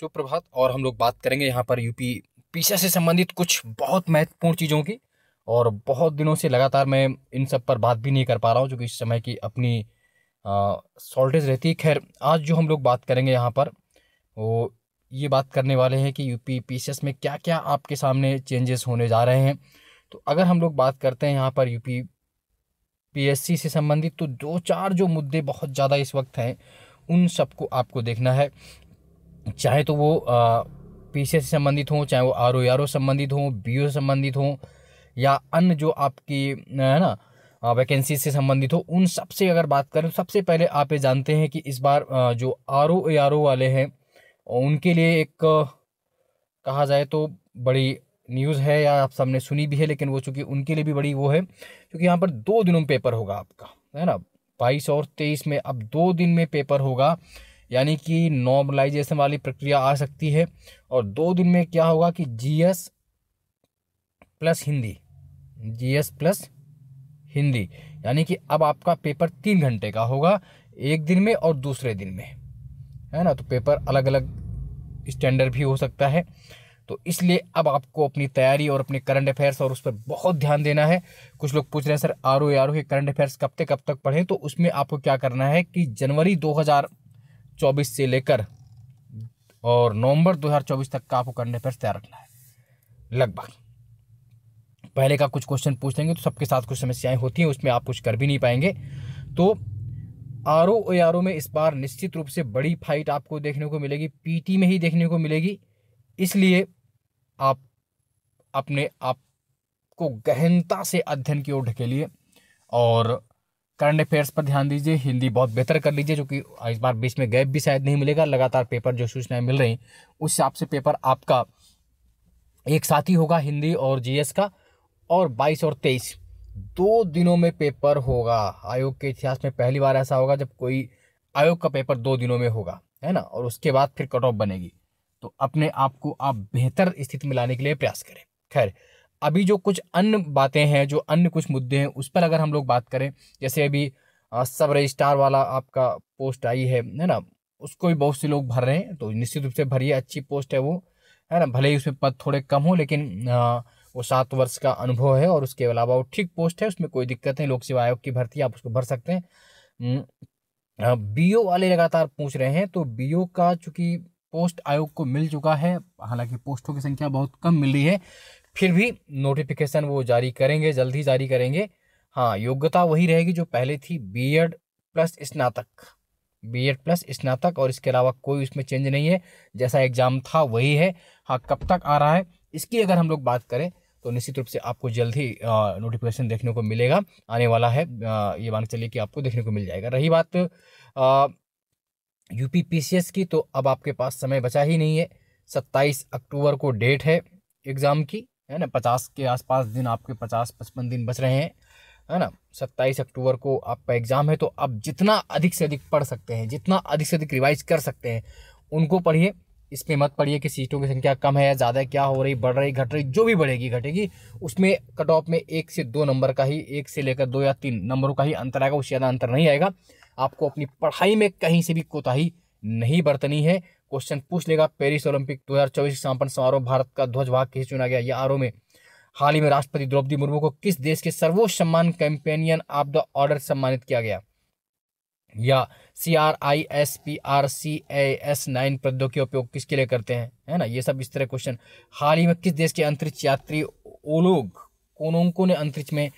सुप्रभात और हम लोग बात करेंगे यहाँ पर यूपी पीछा से संबंधित कुछ बहुत महत्वपूर्ण चीज़ों की और बहुत दिनों से लगातार मैं इन सब पर बात भी नहीं कर पा रहा हूँ जो कि इस समय की अपनी शॉर्टेज रहती है खैर आज जो हम लोग बात करेंगे यहाँ पर वो ये बात करने वाले हैं कि यूपी पीसीएस में क्या क्या आपके सामने चेंजेस होने जा रहे हैं तो अगर हम लोग बात करते हैं यहाँ पर यूपी पीएससी से संबंधित तो दो चार जो मुद्दे बहुत ज़्यादा इस वक्त हैं उन सबको आपको देखना है चाहे तो वो पी से संबंधित हों चाहे वो आर ओ आर ओ संबंधित हों बी ओ संबंधित हों या अन्य जो आपकी है ना वैकेंसी से संबंधित हो उन सब से अगर बात करें सबसे पहले आप ये जानते हैं कि इस बार जो आर ओ आर ओ वाले हैं उनके लिए एक कहा जाए तो बड़ी न्यूज़ है या आप सबने सुनी भी है लेकिन वो चूँकि उनके लिए भी बड़ी वो है क्योंकि यहाँ पर दो दिनों में पेपर होगा आपका है ना बाईस और तेईस में अब दो दिन में पेपर होगा यानी कि नॉर्मलाइजेशन वाली प्रक्रिया आ सकती है और दो दिन में क्या होगा कि GS plus Hindi GS plus Hindi यानी कि अब आपका पेपर तीन घंटे का होगा एक दिन में और दूसरे दिन में है ना तो पेपर अलग अलग स्टैंडर्ड भी हो सकता है तो इसलिए अब आपको अपनी तैयारी और अपने करंट अफेयर्स और उस पर बहुत ध्यान देना है कुछ लोग पूछ रहे हैं sir R O R O के करंट अफेयर्स कब तक कब तक पढ़ें तो उसमें आपको क्या करना है कि जनवरी चौबीस से लेकर और नवंबर 2024 तक का आपको करने पर तैयार रखना है लगभग पहले का कुछ क्वेश्चन पूछ लेंगे तो सबके साथ कुछ समस्याएं होती हैं उसमें आप कुछ कर भी नहीं पाएंगे तो आर ओ आर ओ में इस बार निश्चित रूप से बड़ी फाइट आपको देखने को मिलेगी पीटी में ही देखने को मिलेगी इसलिए आप अपने आप को गहनता से अध्ययन की ओर ढकेलिए और करंट अफेयर्स पर ध्यान दीजिए हिंदी बहुत बेहतर कर लीजिए जो कि इस बार बीच में गैप भी शायद नहीं मिलेगा लगातार पेपर जो सूचनाएं मिल रही उस हिसाब से पेपर आपका एक साथ ही होगा हिंदी और जीएस का और 22 और 23 दो दिनों में पेपर होगा आयोग के इतिहास में पहली बार ऐसा होगा जब कोई आयोग का पेपर दो दिनों में होगा है ना और उसके बाद फिर कट ऑफ बनेगी तो अपने आप को आप बेहतर स्थिति में लाने के लिए प्रयास करें खैर अभी जो कुछ अन्य बातें हैं जो अन्य कुछ मुद्दे हैं उस पर अगर हम लोग बात करें जैसे अभी सब रजिस्ट्रार वाला आपका पोस्ट आई है है ना उसको भी बहुत से लोग भर रहे हैं तो निश्चित रूप से भरिए अच्छी पोस्ट है वो है ना भले ही उसमें पद थोड़े कम हो लेकिन आ, वो सात वर्ष का अनुभव है और उसके अलावा वो ठीक पोस्ट है उसमें कोई दिक्कत नहीं लोक सेवा आयोग की भर्ती आप उसको भर सकते हैं बी वाले लगातार पूछ रहे हैं तो बी का चूंकि पोस्ट आयोग को मिल चुका है हालांकि पोस्टों की संख्या बहुत कम मिल रही है फिर भी नोटिफिकेशन वो जारी करेंगे जल्दी जारी करेंगे हाँ योग्यता वही रहेगी जो पहले थी बीएड प्लस स्नातक बीएड प्लस स्नातक और इसके अलावा कोई उसमें चेंज नहीं है जैसा एग्ज़ाम था वही है हाँ कब तक आ रहा है इसकी अगर हम लोग बात करें तो निश्चित रूप से आपको जल्द ही नोटिफिकेशन देखने को मिलेगा आने वाला है आ, ये मान चलिए कि आपको देखने को मिल जाएगा रही बात U P P C S की तो अब आपके पास समय बचा ही नहीं है सत्ताईस अक्टूबर को डेट है एग्ज़ाम की है ना पचास के आसपास दिन आपके पचास पचपन दिन बच रहे हैं है ना सत्ताईस अक्टूबर को आपका एग्ज़ाम है तो आप जितना अधिक से अधिक पढ़ सकते हैं जितना अधिक से अधिक रिवाइज कर सकते हैं उनको पढ़िए इस पर मत पढ़िए कि सीटों की संख्या कम है या ज़्यादा क्या हो रही बढ़ रही घट रही जो भी बढ़ेगी घटेगी उसमें कट ऑफ में एक से दो नंबर का ही एक से लेकर दो या तीन नंबरों का ही अंतर आएगा उससे ज़्यादा अंतर नहीं आएगा आपको अपनी पढ़ाई में कहीं से भी कोताही नहीं बरतनी है क्वेश्चन पूछ लेगा पेरिस ओलंपिक 2024 समापन समारोह भारत का ध्वज भाग किसे चुना गया यह आरोह में हाल ही में राष्ट्रपति द्रौपदी मुर्मू को किस देश के सर्वोच्च सम्मान कैंपेनियन ऑफ द ऑर्डर सम्मानित किया गया या C R I S P R C A S nine पदों के उपयोग किसके लिए करते हैं है ना ये सब इस तरह क्वेश्चन हाल ही में किस देश के अंतरिक्ष यात्री ओलोग कोनोंको ने अंतरिक्ष में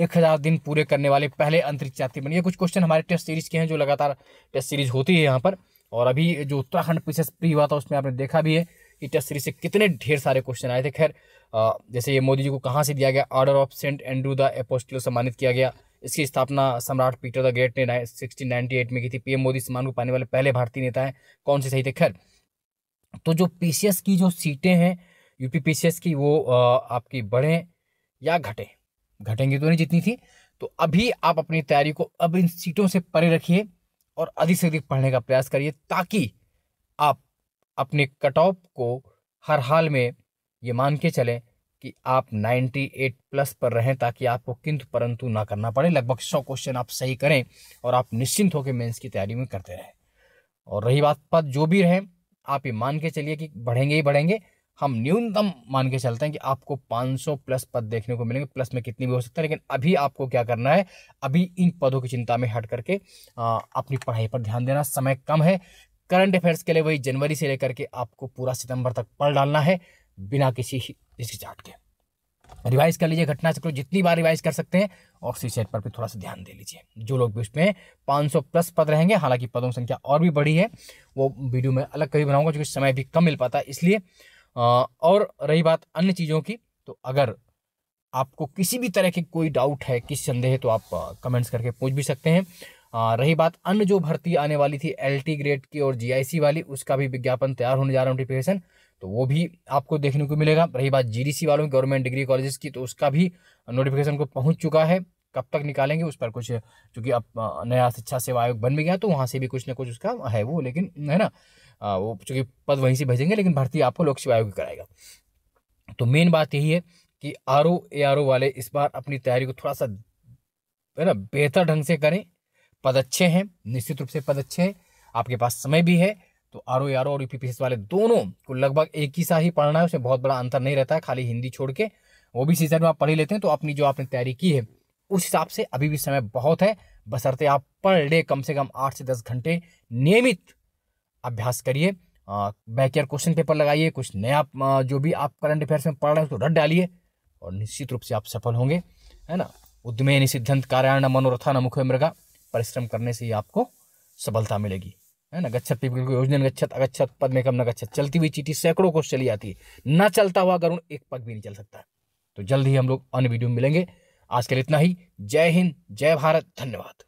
एक हज़ार दिन पूरे करने वाले पहले अंतरिक्ष यात्री बने ये कुछ क्वेश्चन हमारे टेस्ट सीरीज के हैं जो लगातार टेस्ट सीरीज होती है यहाँ पर और अभी जो उत्तराखंड एस प्री हुआ था उसमें आपने देखा भी है कि टेस्ट सीरीज से कितने ढेर सारे क्वेश्चन आए थे खैर जैसे ये मोदी जी को कहाँ से दिया गया order of Saint Andrew the apostle सम्मानित किया गया इसकी स्थापना सम्राट पीटर द ग्रेट ने सिक्सटीन एट में की थी पीएम मोदी सम्मान को पाने वाले पहले भारतीय नेता हैं कौन से सही थे खैर तो जो पी की जो सीटें हैं यूपी पी की वो आपकी बढ़ें या घटें घटेंगी तो नहीं जितनी थी तो अभी आप अपनी तैयारी को अब इन सीटों से परे रखिए और अधिक से अधिक पढ़ने का प्रयास करिए ताकि आप अपने कट ऑफ को हर हाल में ये मान के चलें कि आप 98 प्लस पर रहें ताकि आपको किंतु परंतु ना करना पड़े लगभग सौ क्वेश्चन आप सही करें और आप निश्चिंत होकर मेंस की तैयारी में करते रहें और रही बात पद जो भी रहें आप ये मान के चलिए कि बढ़ेंगे ही बढ़ेंगे हम न्यूनतम मान के चलते हैं कि आपको 500 प्लस पद देखने को मिलेंगे प्लस में कितनी भी हो सकता है लेकिन अभी आपको क्या करना है अभी इन पदों की चिंता में हट करके आ, अपनी पढ़ाई पर ध्यान देना समय कम है करंट अफेयर्स के लिए वही जनवरी से लेकर के आपको पूरा सितंबर तक पढ़ डालना है बिना किसी चाट के रिवाइज कर लीजिए घटना चक्र जितनी बार रिवाइज कर सकते हैं और सी सेट पर भी थोड़ा सा ध्यान दे लीजिए जो लोग भी उसमें 500 प्लस पद रहेंगे हालांकि पदों की संख्या और भी बढ़ी है वो वीडियो में अलग कभी बनाऊंगा क्योंकि समय भी कम मिल पाता है इसलिए और रही बात अन्य चीज़ों की तो अगर आपको किसी भी तरह के कोई डाउट है किस संदेह तो आप कमेंट्स करके पूछ भी सकते हैं रही बात अन्य जो भर्ती आने वाली थी एल ग्रेड की और जी वाली उसका भी विज्ञापन तैयार होने जा रहा है नोटिफिकेशन तो वो भी आपको देखने को मिलेगा रही बात जी वालों की गवर्नमेंट डिग्री कॉलेजेस की तो उसका भी नोटिफिकेशन को पहुंच चुका है कब तक निकालेंगे उस पर कुछ चूँकि अब नया शिक्षा सेवा आयोग बन भी गया तो वहाँ से भी कुछ ना कुछ उसका है वो लेकिन है ना वो चूँकि पद वहीं से भेजेंगे लेकिन भारतीय आपको लोक सेवा आयोग कराएगा तो मेन बात यही है कि R O A R O वाले इस बार अपनी तैयारी को थोड़ा सा है ना बेहतर ढंग से करें पद अच्छे हैं निश्चित रूप से पद अच्छे हैं आपके पास समय भी है तो आर ओ आर ओ और यू पी पी एस वाले दोनों को लगभग एक ही सा ही पढ़ना है उसमें बहुत बड़ा अंतर नहीं रहता है खाली हिंदी छोड़ के वो भी सीजन में आप पढ़ ही लेते हैं तो अपनी जो आपने तैयारी की है उस हिसाब से अभी भी समय बहुत है बसरते आप पर डे कम से कम आठ से दस घंटे नियमित अभ्यास करिए बैक ईयर क्वेश्चन पेपर लगाइए कुछ नया जो भी आप करंट अफेयर्स में पढ़ रहे हैं उसको रट डालिए और निश्चित रूप से आप सफल होंगे है ना उद्यमे सिद्धांत कार्याण मनोरथा न मुख्य मृगा परिश्रम करने से ही आपको सफलता मिलेगी है ना गच्छत पीपल को योजना गच्छत अगच्छत पद में कम न गच्छत चलती हुई चीटी सैकड़ों को चली जाती है ना चलता हुआ गरुण एक पग भी नहीं चल सकता तो जल्द ही हम लोग अन्य वीडियो में मिलेंगे आज के लिए इतना ही जय हिंद जय भारत धन्यवाद